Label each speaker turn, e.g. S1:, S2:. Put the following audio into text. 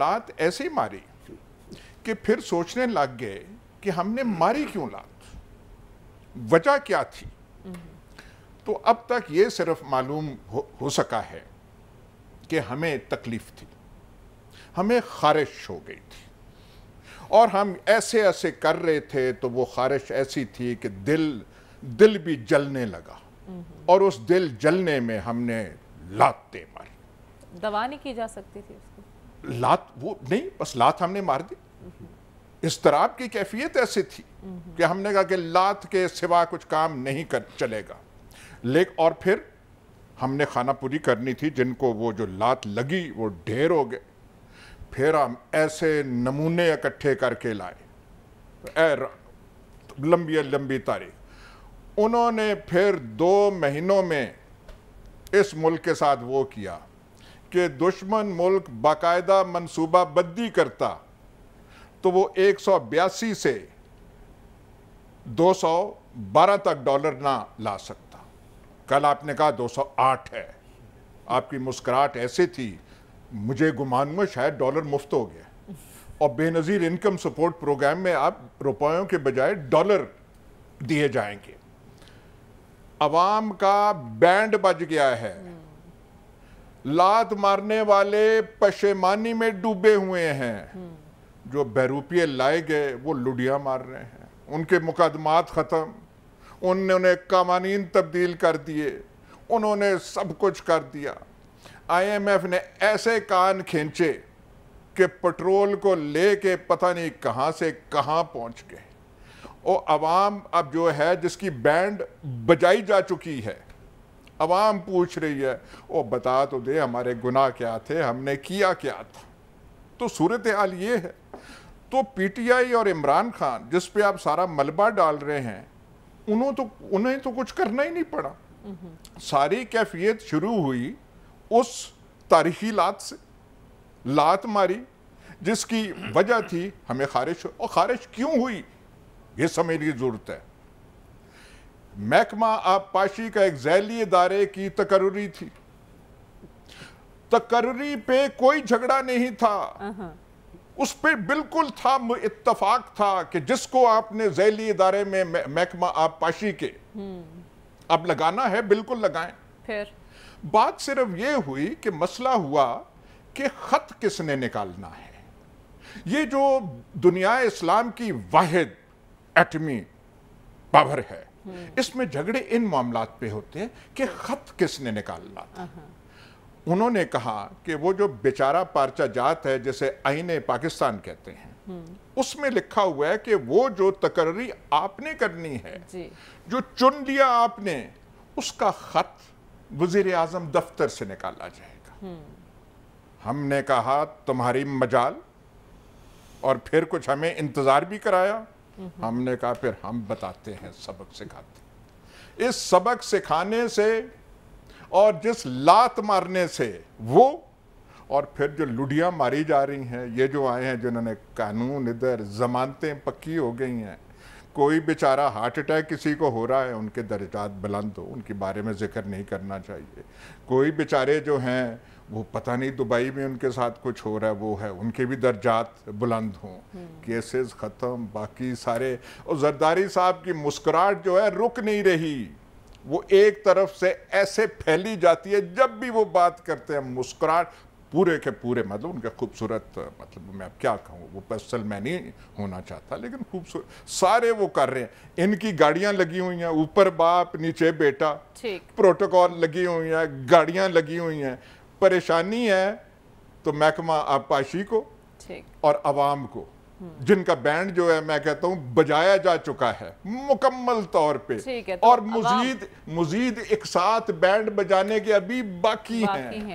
S1: लात ऐसी मारी कि फिर सोचने लग गए कि हमने मारी क्यों लात वजह क्या थी तो अब तक ये सिर्फ मालूम हो, हो सका है कि हमें तकलीफ थी हमें खारिश हो गई थी और हम ऐसे ऐसे कर रहे थे तो वो खारिश ऐसी थी कि दिल दिल भी जलने लगा और उस दिल जलने में हमने लाते मारी दवा नहीं की जा सकती थी उसको लात वो नहीं बस लात हमने मार दी इस तरह की कैफियत ऐसी थी कि हमने कहा कि लात के सिवा कुछ काम नहीं कर चलेगा लेकिन और फिर हमने खाना पूरी करनी थी जिनको वो जो लात लगी वो ढेर हो गए फिर हम ऐसे नमूने इकट्ठे करके लाए लंबी लंबी तारीख उन्होंने फिर दो महीनों में इस मुल्क के साथ वो किया कि दुश्मन मुल्क बाकायदा मनसूबा बद्दी करता तो वो एक सौ बयासी से दो सौ बारह तक डॉलर ना ला सकता कल आपने कहा दो सौ आठ है आपकी मुस्कुराहट ऐसे थी मुझे गुमान में शायद डॉलर मुफ्त हो गया और बेनज़ीर इनकम सपोर्ट प्रोग्राम में आप रुपयों के बजाय डॉलर दिए जाएंगे अवाम का बैंड बज गया है लात मारने वाले पशेमानी में डूबे हुए हैं जो बैरूपिये लाए गए वो लुडिया मार रहे हैं उनके मुकदमात ख़त्म उनने उन्हें कवानी तब्दील कर दिए उन्होंने सब कुछ कर दिया आईएमएफ ने ऐसे कान खींचे कि पेट्रोल को ले के पता नहीं कहाँ से कहाँ पहुँच गए और आवाम अब जो है जिसकी बैंड बजाई जा चुकी है आवाम पूछ रही है ओ बता तो दे हमारे गुनाह क्या थे हमने किया क्या था तो सूरत हाल ये है तो पीटीआई और इमरान खान जिस पे आप सारा मलबा डाल रहे हैं उन्हों तो उन्हें तो कुछ करना ही नहीं पड़ा नहीं। सारी कैफियत शुरू हुई उस तारीखी लात से लात मारी जिसकी वजह थी हमें खारिश और खारिश क्यों हुई ये समझने की ज़रूरत है महकमा आबपाशी का एक जैली इदारे की तकर्री थी तकर्री पे कोई झगड़ा नहीं था उस पर बिल्कुल था इतफाक था कि जिसको आपने जैली इदारे में महकमा आबपाशी के हम्म। अब लगाना है बिल्कुल लगाएं फिर बात सिर्फ यह हुई कि मसला हुआ कि खत किसने निकालना है ये जो दुनिया इस्लाम की वाहिद एटमी पावर है हम्म। इसमें झगड़े इन मामला पे होते हैं कि खत किसने निकालना था उन्होंने कहा कि वो जो बेचारा पार्चा जात है जिसे आईने पाकिस्तान कहते हैं हम्म। उसमें लिखा हुआ है कि वो जो तकर्री आपने करनी है जो चुन लिया आपने उसका खत वजीर आजम दफ्तर से निकाला जाएगा हम्म। हमने कहा तुम्हारी मजाल और फिर कुछ हमें इंतजार भी कराया हमने कहा फिर हम बताते हैं सबक सिखाते इस सबक सिखाने से और जिस लात मारने से वो और फिर जो लुडियां मारी जा रही हैं ये जो आए हैं जिन्होंने कानून इधर जमानतें पक्की हो गई हैं कोई बेचारा हार्ट अटैक किसी को हो रहा है उनके दर्जात बुलंद हो उनके बारे में जिक्र नहीं करना चाहिए कोई बेचारे जो हैं वो पता नहीं दुबई में उनके साथ कुछ हो रहा है वो है उनके भी दर्जात बुलंद हों हम्म। केसेस ख़त्म बाकी सारे और जरदारी साहब की मुस्कुराहट जो है रुक नहीं रही वो एक तरफ से ऐसे फैली जाती है जब भी वो बात करते हैं मुस्कुराहट पूरे के पूरे मतलब उनके खूबसूरत मतलब मैं अब क्या कहूँ वो पर्सनल मैं नहीं होना चाहता लेकिन खूबसूरत सारे वो कर रहे हैं इनकी गाड़ियाँ लगी हुई हैं ऊपर बाप नीचे बेटा प्रोटोकॉल लगी हुई हैं गाड़ियाँ लगी हुई हैं परेशानी है तो महकमा आबपाशी को और आवाम को हम्म। जिनका बैंड जो है मैं कहता हूँ बजाया जा चुका है मुकम्मल तौर पे तो और मुजीद मुजीद एक साथ बैंड बजाने के अभी बाकी, बाकी हैं है।